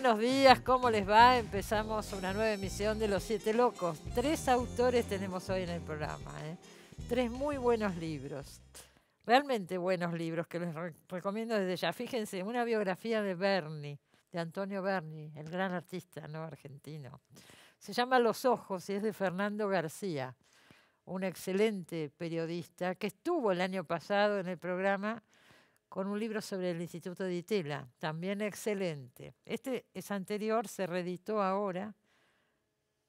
buenos días, ¿cómo les va? Empezamos una nueva emisión de Los Siete Locos. Tres autores tenemos hoy en el programa, ¿eh? tres muy buenos libros, realmente buenos libros que les recomiendo desde ya. Fíjense, una biografía de Bernie, de Antonio Bernie, el gran artista ¿no? argentino. Se llama Los Ojos y es de Fernando García, un excelente periodista que estuvo el año pasado en el programa con un libro sobre el Instituto de Itela, también excelente. Este es anterior, se reeditó ahora.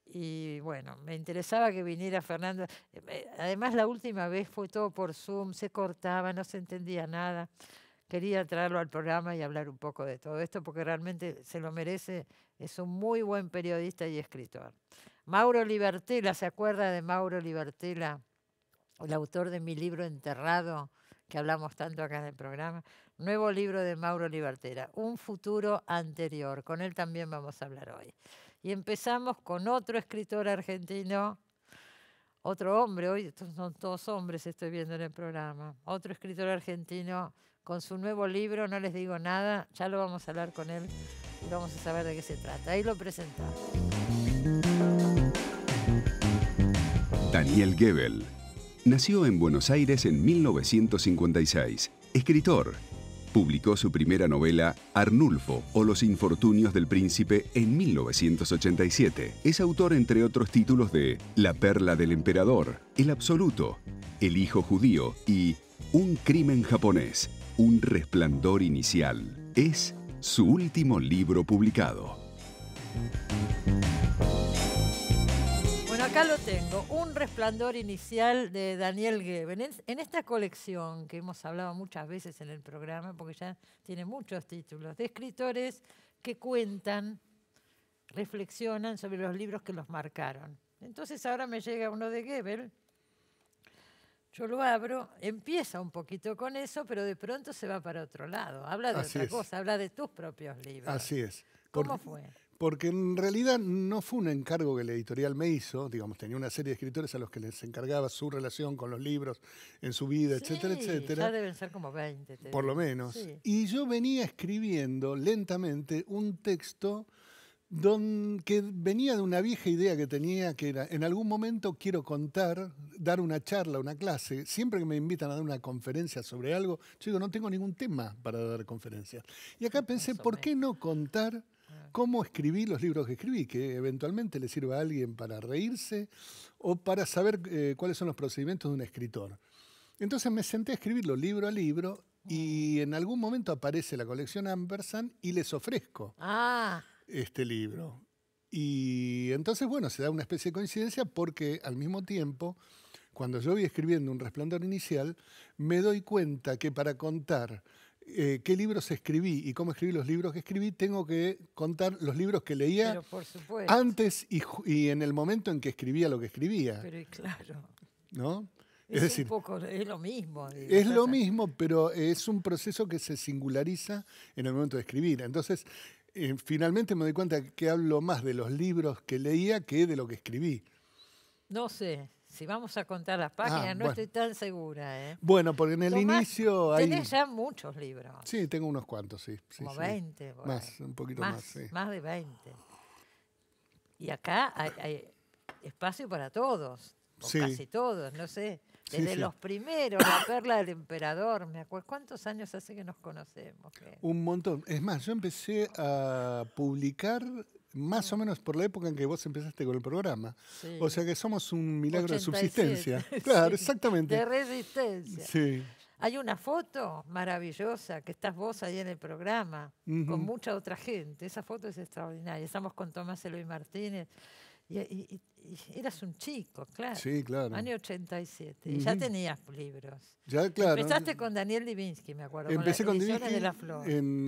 Y bueno, me interesaba que viniera Fernando. Eh, además, la última vez fue todo por Zoom, se cortaba, no se entendía nada. Quería traerlo al programa y hablar un poco de todo esto porque realmente se lo merece. Es un muy buen periodista y escritor. Mauro Libertela, ¿se acuerda de Mauro Libertela? El autor de mi libro Enterrado, que hablamos tanto acá en el programa, nuevo libro de Mauro Libertera, Un futuro anterior, con él también vamos a hablar hoy. Y empezamos con otro escritor argentino, otro hombre, hoy son todos hombres, estoy viendo en el programa, otro escritor argentino con su nuevo libro, no les digo nada, ya lo vamos a hablar con él y vamos a saber de qué se trata. Ahí lo presentamos. Daniel Gebel Nació en Buenos Aires en 1956. Escritor. Publicó su primera novela, Arnulfo o los infortunios del príncipe, en 1987. Es autor, entre otros títulos, de La perla del emperador, El absoluto, El hijo judío y Un crimen japonés, un resplandor inicial. Es su último libro publicado acá lo tengo, un resplandor inicial de Daniel Geben. En, esta colección que hemos hablado muchas veces en el programa, porque ya tiene muchos títulos, de escritores que cuentan, reflexionan sobre los libros que los marcaron. Entonces ahora me llega uno de Gebel, yo lo abro, empieza un poquito con eso, pero de pronto se va para otro lado. Habla de otra cosa, habla de tus propios libros. Así es. ¿Cómo fue? porque en realidad no fue un encargo que la editorial me hizo, digamos, tenía una serie de escritores a los que les encargaba su relación con los libros en su vida, etcétera, etcétera. Ya deben ser como 20. Por lo menos. Y yo venía escribiendo lentamente un texto que venía de una vieja idea que tenía, que era, en algún momento quiero contar, dar una charla, una clase. Siempre que me invitan a dar una conferencia sobre algo, yo digo, no tengo ningún tema para dar conferencia. Y acá pensé, ¿por qué no contar cómo escribí los libros que escribí, que eventualmente le sirva a alguien para reírse o para saber eh, cuáles son los procedimientos de un escritor. Entonces me senté a escribirlo libro a libro y mm. en algún momento aparece la colección Ampersand y les ofrezco ah. este libro. Y entonces, bueno, se da una especie de coincidencia porque al mismo tiempo, cuando yo voy escribiendo Un Resplandor Inicial, me doy cuenta que para contar eh, qué libros escribí y cómo escribí los libros que escribí, tengo que contar los libros que leía antes y, en el momento en que escribía lo que escribía. Pero claro. ¿No? Es, lo mismo. Es lo mismo, pero es un proceso que se singulariza en el momento de escribir. Entonces, eh, finalmente me doy cuenta que hablo más de los libros que leía que de lo que escribí. No sé si vamos a contar las páginas, ah, no estoy tan segura. ¿eh? Bueno, porque en el inicio hay... ya muchos libros. Sí, tengo unos cuantos, sí. Como 20. Más, un poquito más. Más, de 20. Y acá hay, espacio para todos, o casi todos, no sé. Desde los primeros, la perla del emperador, me acuerdo. ¿Cuántos años hace que nos conocemos? Un montón. Es más, yo empecé a publicar más o menos por la época en que vos empezaste con el programa. O sea que somos un milagro de subsistencia. Claro, exactamente. De resistencia. Sí. Hay una foto maravillosa que estás vos ahí en el programa con mucha otra gente. Esa foto es extraordinaria. Estamos con Tomás Eloy Martínez eras un chico, claro. Sí, claro. Año 87. Y ya tenías libros. Ya, claro. Empezaste con Daniel Divinsky, me acuerdo. Empecé con, Divinsky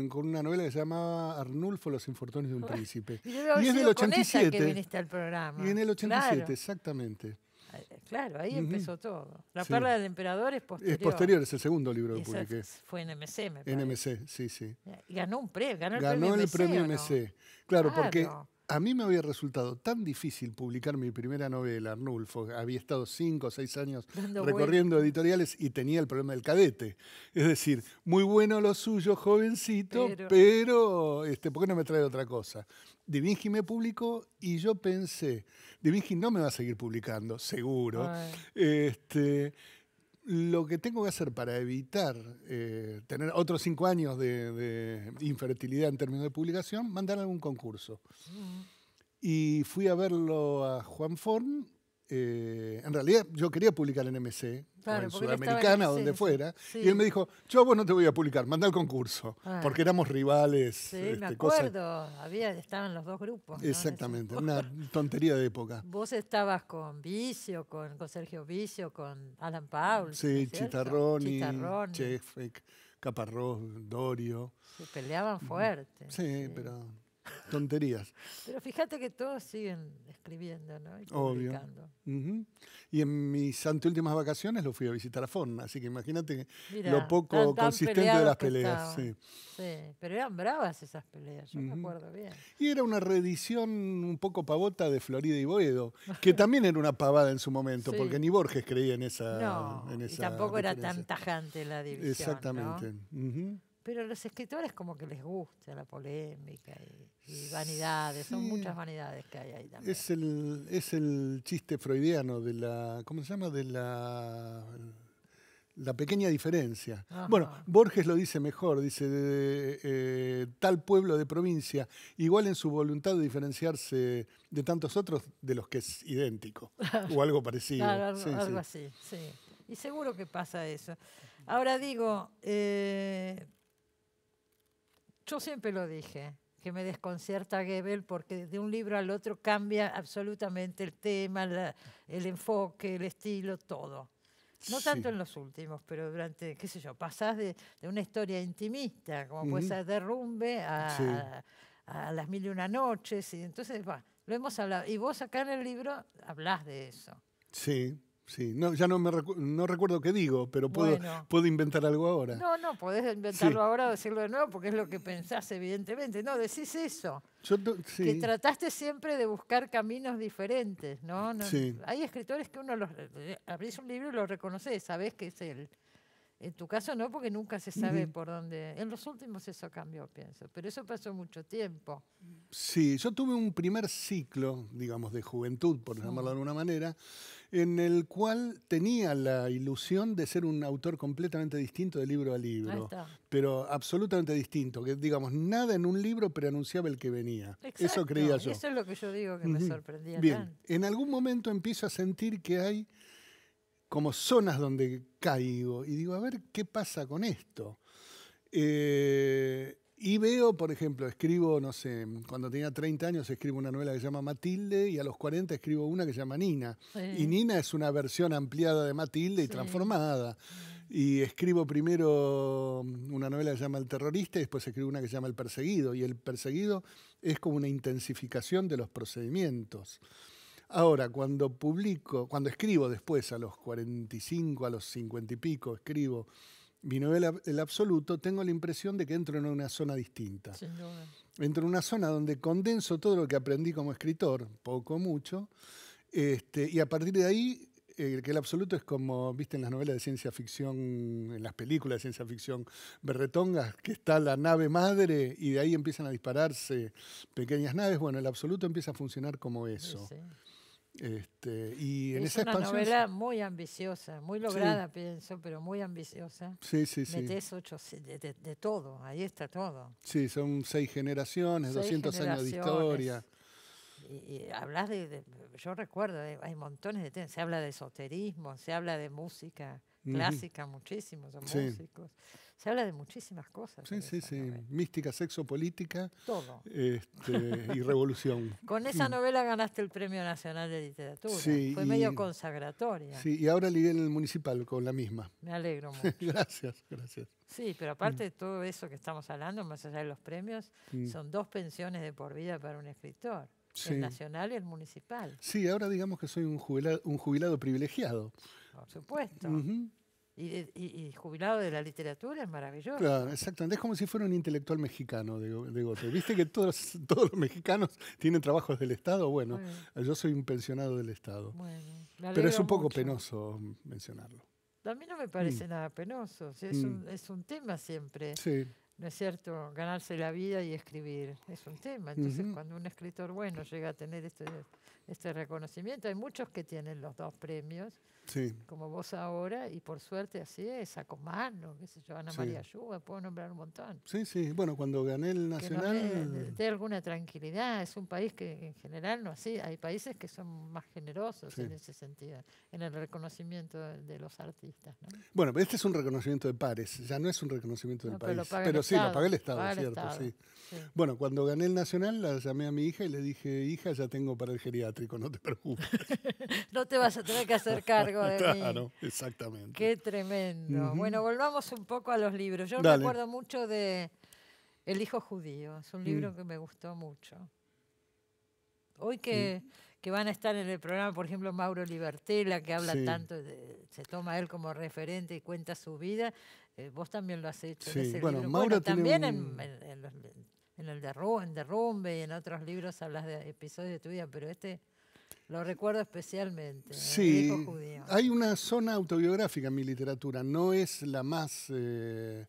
con una novela que se llamaba Arnulfo, Los infortunios de un príncipe. Y, yo el es 87. Con que viniste al programa. Y en el 87, exactamente. Eh, claro, ahí empezó todo. La perla del emperador es posterior. Es posterior, es el segundo libro que publiqué. Fue en MC, me parece. En MC, sí, sí. Eh, ganó un premio, ganó el premio MC. Ganó el premio claro, porque a mí me había resultado tan difícil publicar mi primera novela, Arnulfo. Había estado cinco o seis años recorriendo editoriales y tenía el problema del cadete. Es decir, muy bueno lo suyo, jovencito, pero, este, ¿por qué no me trae otra cosa? Divinji me publicó y yo pensé, Divinji no me va a seguir publicando, seguro. Este, lo que tengo que hacer para evitar eh, tener otros cinco años de, infertilidad en términos de publicación, mandar algún concurso. Mm. Y fui a verlo a Juan Forn eh, en realidad yo quería publicar en MC, en Sudamericana, donde fuera, y él me dijo, yo vos no te voy a publicar, manda el concurso, ah. porque éramos rivales. Sí, me este, acuerdo, estaban los dos grupos. Exactamente, una tontería de época. Vos estabas con Vicio, con, Sergio Vicio, con Alan Paul. Sí, ¿no Chitarroni, Dorio. Se peleaban fuerte. Sí, pero tonterías. Pero fíjate que todos siguen escribiendo, ¿no? Y Y en mis anteúltimas vacaciones lo fui a visitar a Fon, así que imagínate lo poco consistente de las peleas. Sí. pero eran bravas esas peleas, yo me acuerdo bien. Y era una reedición un poco pavota de Florida y Boedo, que también era una pavada en su momento, porque ni Borges creía en esa. No, y tampoco era tan tajante la división. Exactamente. Pero a los escritores como que les gusta la polémica y, vanidades, son muchas vanidades que hay ahí también. Es el, chiste freudiano de la, ¿cómo se llama? De la, la pequeña diferencia. Bueno, Borges lo dice mejor, dice, de, eh, tal pueblo de provincia, igual en su voluntad de diferenciarse de tantos otros de los que es idéntico, o algo parecido. algo, así, sí. Y seguro que pasa eso. Ahora digo, eh, yo siempre lo dije, que me desconcierta Goebbels porque de un libro al otro cambia absolutamente el tema, el enfoque, el estilo, todo. No tanto en los últimos, pero durante, qué sé yo, pasás de, una historia intimista, como puede ser Derrumbe, a, Las Mil y Una Noches, y entonces va, lo hemos hablado. Y vos acá en el libro hablás de eso. Sí. Sí, no, ya no, me no recuerdo qué digo, pero puedo, puedo inventar algo ahora. No, no, podés inventarlo ahora o decirlo de nuevo porque es lo que pensás, evidentemente. No, decís eso. Que trataste siempre de buscar caminos diferentes, ¿no? Hay escritores que uno los, eh, eh, abrís un libro y lo reconoces, sabés que es él. El... En tu caso no, porque nunca se sabe por dónde. En los últimos eso cambió, pienso, pero eso pasó mucho tiempo. Sí, yo tuve un primer ciclo, digamos, de juventud, por llamarlo de alguna manera, en el cual tenía la ilusión de ser un autor completamente distinto de libro a libro, pero absolutamente distinto, que digamos, nada en un libro preanunciaba el que venía. Eso creía yo. Eso es lo que yo digo que me sorprendía. Bien, en algún momento empiezo a sentir que hay como zonas donde caigo y digo, a ver, ¿qué pasa con esto? Eh, y veo, por ejemplo, escribo, no sé, cuando tenía 30 años escribo una novela que se llama Matilde y a los 40 escribo una que se llama Nina. Y Nina es una versión ampliada de Matilde y transformada. Y escribo primero una novela que se llama El terrorista y después escribo una que se llama El perseguido. Y El perseguido es como una intensificación de los procedimientos. Ahora, cuando publico, cuando escribo después, a los 45, a los 50 y pico, escribo mi novela El Absoluto, tengo la impresión de que entro en una zona distinta. Sin duda. Entro en una zona donde condenso todo lo que aprendí como escritor, poco mucho, este, y a partir de ahí eh, que el absoluto es como, viste, en las novelas de ciencia ficción, en las películas de ciencia ficción berretongas, que está la nave madre y de ahí empiezan a dispararse pequeñas naves. Bueno, el absoluto empieza a funcionar como eso. Este, y en es esa una novela muy ambiciosa, muy lograda, pienso, pero muy ambiciosa. Sí, ocho, de, todo, ahí está todo. Sí, son seis generaciones, 200 años de historia. Y, hablas de, de, Yo recuerdo, hay montones de temas. Se habla de esoterismo, se habla de música clásica, muchísimos, músicos. Se habla de muchísimas cosas. Sí, sí, sí. Mística, sexo, política. Todo. Este, y revolución. Con esa mm. novela ganaste el Premio Nacional de Literatura. Fue medio consagratoria. Sí, y ahora ligué en el municipal con la misma. Me alegro mucho. gracias, gracias. Sí, pero aparte de todo eso que estamos hablando, más allá de los premios, mm. son dos pensiones de por vida para un escritor el nacional y el municipal. Sí, ahora digamos que soy un jubilado, un jubilado privilegiado. Por supuesto. y, jubilado de la literatura es maravilloso. Claro, exactamente. Es como si fuera un intelectual mexicano de, Viste que todos, todos los mexicanos tienen trabajos del Estado. Bueno, yo soy un pensionado del Estado. Pero es un poco penoso mencionarlo. A mí no me parece mm. nada penoso. Es, mm. un, es un tema siempre. Sí. ¿no es cierto?, ganarse la vida y escribir. Es un tema. Entonces, cuando un escritor bueno llega a tener este, este reconocimiento, hay muchos que tienen los dos premios, sí. como vos ahora, y por suerte así es, a Comano, qué sé Ana María Yuba, puedo nombrar un montón. Sí, sí, bueno, cuando gané el Nacional... Eh, de alguna tranquilidad, es un país que en general no así, hay países que son más generosos en ese sentido, en el reconocimiento de los artistas. Bueno, pero este es un reconocimiento de pares, ya no es un reconocimiento del país. Pero Sí, la pagué el Estado, cierto, Bueno, cuando gané el Nacional, la llamé a mi hija y le dije, hija, ya tengo para el geriátrico, no te preocupes. no te vas a tener que hacer cargo de mí. Claro, exactamente. Qué tremendo. Bueno, volvamos un poco a los libros. Yo me acuerdo mucho de El hijo judío, es un libro mm. que me gustó mucho. Hoy que... que van a estar en el programa, por ejemplo, Mauro Libertela, que habla tanto, se toma él como referente y cuenta su vida, eh, vos también lo has hecho. Sí. bueno, libro. también en, el derrumbe, derrumbe y en otros libros hablas de episodios de tu vida, pero este lo recuerdo especialmente. Eh, sí, hay una zona autobiográfica en mi literatura, no es la más... Eh,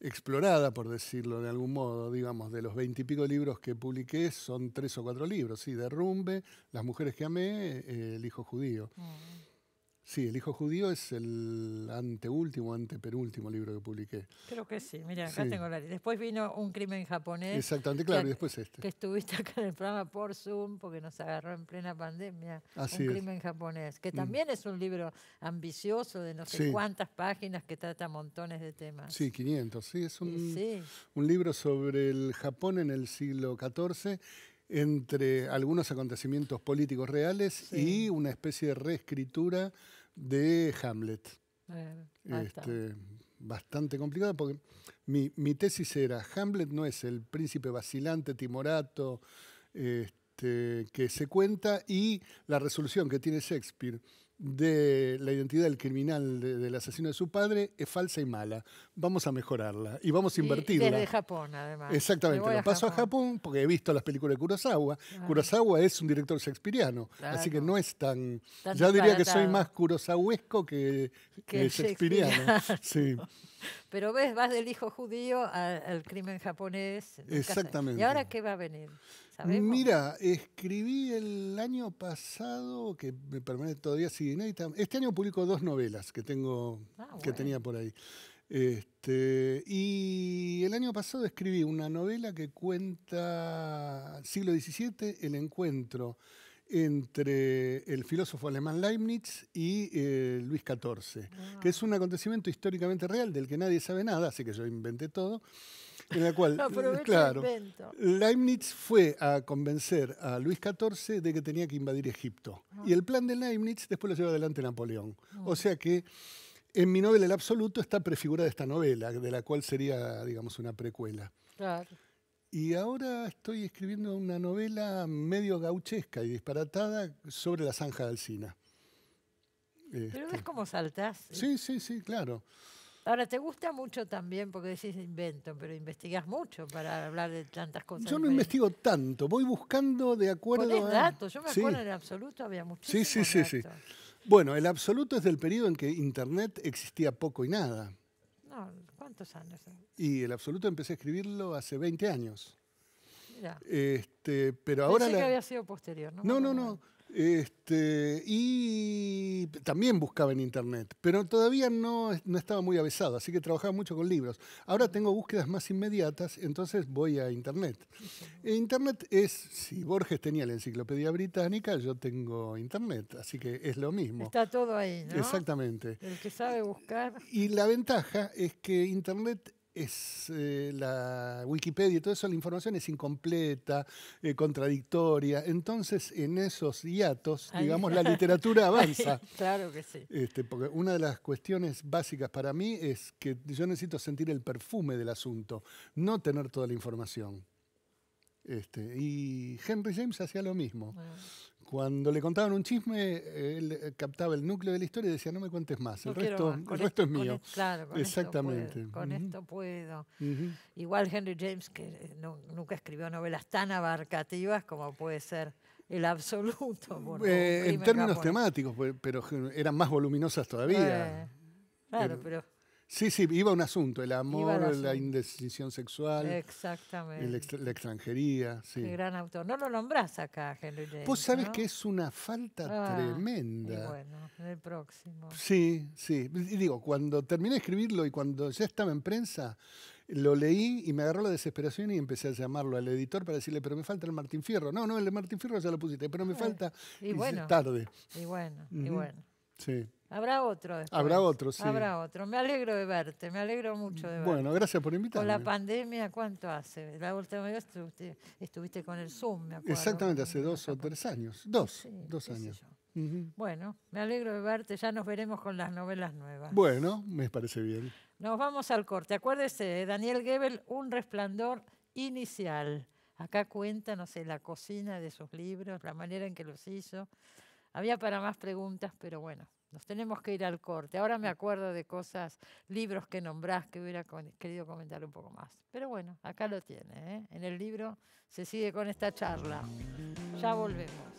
explorada, por decirlo de algún modo, digamos, de los veintipico libros que publiqué, son tres o cuatro libros, sí, Derrumbe, Las mujeres que amé, El hijo judío. Mm. Sí, El Hijo Judío es el anteúltimo, antepenúltimo libro que publiqué. Creo que sí, mira, acá tengo la... Después vino Un crimen japonés. Exactamente, claro, y después este. Que estuviste acá en el programa por Zoom, porque nos agarró en plena pandemia. Así un crimen japonés, que mm. también es un libro ambicioso de no sé cuántas páginas que trata montones de temas. Sí, 500, sí, es un, un libro sobre el Japón en el siglo XIV entre algunos acontecimientos políticos reales y una especie de reescritura de Hamlet. Eh, este, bastante complicado porque mi, tesis era, Hamlet no es el príncipe vacilante, timorato, este, que se cuenta y la resolución que tiene Shakespeare de la identidad del criminal, del asesino de su padre, es falsa y mala. Vamos a mejorarla y vamos a invertirla. Y Japón, además. Exactamente. Lo paso a Japón porque he visto las películas de Kurosawa. Kurosawa es un director shakespeariano, así que no es tan... ya diría que soy más kurosawesco que, que shakespeariano. Sí. Pero ves, vas del hijo judío al crimen japonés. Exactamente. ¿Y ahora qué va a venir? Mira, escribí el año pasado, que me permanece todavía sigue inédita. Este año publico dos novelas que tengo, ah, que tenía por ahí. Este, y el año pasado escribí una novela que cuenta siglo XVII, el encuentro entre el filósofo alemán Leibniz y eh, Luis XIV, que ah. es un acontecimiento históricamente real del que nadie sabe nada, así que yo inventé todo en la cual claro, Leibniz fue a convencer a Luis XIV de que tenía que invadir Egipto. Ah. Y el plan de Leibniz después lo llevó adelante Napoleón. Ah. O sea que en mi novela El Absoluto está prefigurada esta novela, de la cual sería, digamos, una precuela. Y ahora estoy escribiendo una novela medio gauchesca y disparatada sobre la zanja de Alcina. Pero este. ves cómo saltás. ¿eh? Sí, sí, sí, claro. Ahora, ¿te gusta mucho también, porque decís invento, pero investigas mucho para hablar de tantas cosas? Yo no investigo tanto, voy buscando de acuerdo a... datos, yo me acuerdo en el absoluto, había muchísimos Sí, sí, sí, sí. Bueno, el absoluto es del periodo en que Internet existía poco y nada. No, ¿cuántos años? Y el absoluto empecé a escribirlo hace 20 años. Ya. Este, pero ahora... que había sido posterior, ¿no? No, no, no. Este, y también buscaba en internet, pero todavía no, no estaba muy avesado, así que trabajaba mucho con libros. Ahora tengo búsquedas más inmediatas, entonces voy a internet. E internet es, si Borges tenía la enciclopedia británica, yo tengo internet, así que es lo mismo. Está todo ahí, ¿no? Exactamente. El que sabe buscar. Y la ventaja es que internet es eh, la Wikipedia y todo eso, la información es incompleta, eh, contradictoria. Entonces, en esos hiatos, digamos, la literatura avanza. claro que sí. Este, porque una de las cuestiones básicas para mí es que yo necesito sentir el perfume del asunto, no tener toda la información. Este, y Henry James hacía lo mismo. Cuando le contaban un chisme, él eh, captaba el núcleo de la historia y decía, no me cuentes más, el, resto, el resto es mío. claro, con Exactamente. Esto puedo, con esto puedo. Igual Henry James, que eh, nunca escribió novelas tan abarcativas como puede ser el absoluto. Eh, en términos temáticos, pues, pero eran más voluminosas todavía. claro, pero Sí, sí, iba un asunto, el amor, la indecisión sexual. Exactamente. la extranjería, sí. Qué gran autor. No lo nombrás acá, Henry James. Vos sabés que es una falta ah, tremenda. Y bueno, el próximo. Sí, sí. Y digo, cuando terminé de escribirlo y cuando ya estaba en prensa, lo leí y me agarró la desesperación y empecé a llamarlo al editor para decirle, pero me falta el Martín Fierro. No, no, el Martín Fierro ya lo pusiste, pero me eh, falta y bueno, tarde. Y bueno, y bueno. Sí. Habrá otro después. Habrá otro, sí. Habrá otro. Me alegro de verte, me alegro mucho de verte. Bueno, gracias por invitarme. Con la pandemia, ¿cuánto hace? La última vez estuviste, estuviste con el Zoom, me acuerdo. Exactamente, hace dos o tres años. Dos, dos años. Bueno, me alegro de verte. Ya nos veremos con las novelas nuevas. Bueno, me parece bien. Nos vamos al corte. Acuérdese, Daniel Gebel, Un resplandor inicial. Acá cuenta, no la cocina de sus libros, la manera en que los hizo. Había para más preguntas, pero bueno, nos tenemos que ir al corte. Ahora me acuerdo de cosas, libros que nombrás que hubiera querido comentar un poco más. Pero bueno, acá lo tiene. ¿eh? En el libro se sigue con esta charla. Ya volvemos.